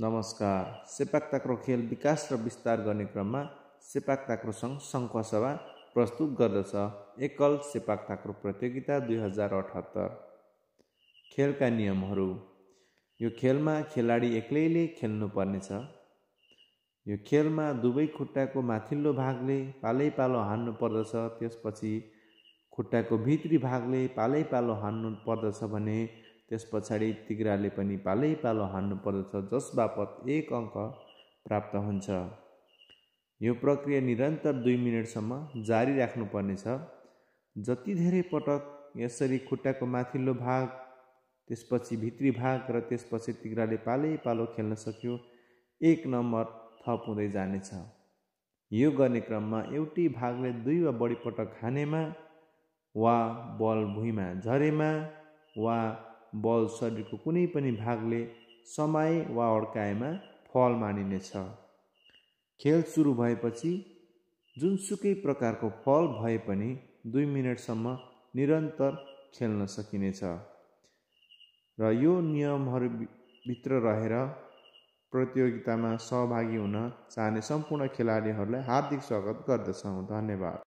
नमस्कार सेपाक ताक्रो खेल विकास र विस्तार गर्ने क्रममा सेपाक ताक्रो सङ्घ शङ्ख सभा प्रस्तुत गर्दछ एकल सेपाक ताक्रो प्रतियोगिता दुई हजार अठहत्तर खेलका नियमहरू यो खेलमा खेलाडी एक्लैले खेल्नुपर्नेछ यो खेलमा दुवै खुट्टाको माथिल्लो भागले पालै पालो हान्नु पर्दछ त्यसपछि खुट्टाको भित्री भागले पालै पालो हान्नु पर्दछ भने त्यस पछाडि तिग्राले पनि पालै पालो हान्नु पर्दछ जसबापत एक अङ्क प्राप्त हुन्छ यो प्रक्रिया निरन्तर दुई मिनटसम्म जारी राख्नुपर्नेछ जति धेरै पटक यसरी खुट्टाको माथिल्लो भाग त्यसपछि भित्री भाग र त्यसपछि तिग्राले पालै पालो खेल्न सक्यो एक नम्बर थप हुँदै जानेछ यो गर्ने क्रममा एउटै भागले दुई वा बढी पटक खानेमा वा बल भुइँमा झरेमा वा बल शरीरको कुनै पनि भागले समाए वा अड्काएमा फल मानिनेछ खेल सुरु भएपछि जुनसुकै प्रकारको फल भए पनि दुई मिनटसम्म निरन्तर खेल्न सकिनेछ र यो भित्र रहेर प्रतियोगितामा सहभागी हुन चाहने सम्पूर्ण खेलाडीहरूलाई हार्दिक स्वागत गर्दछौँ धन्यवाद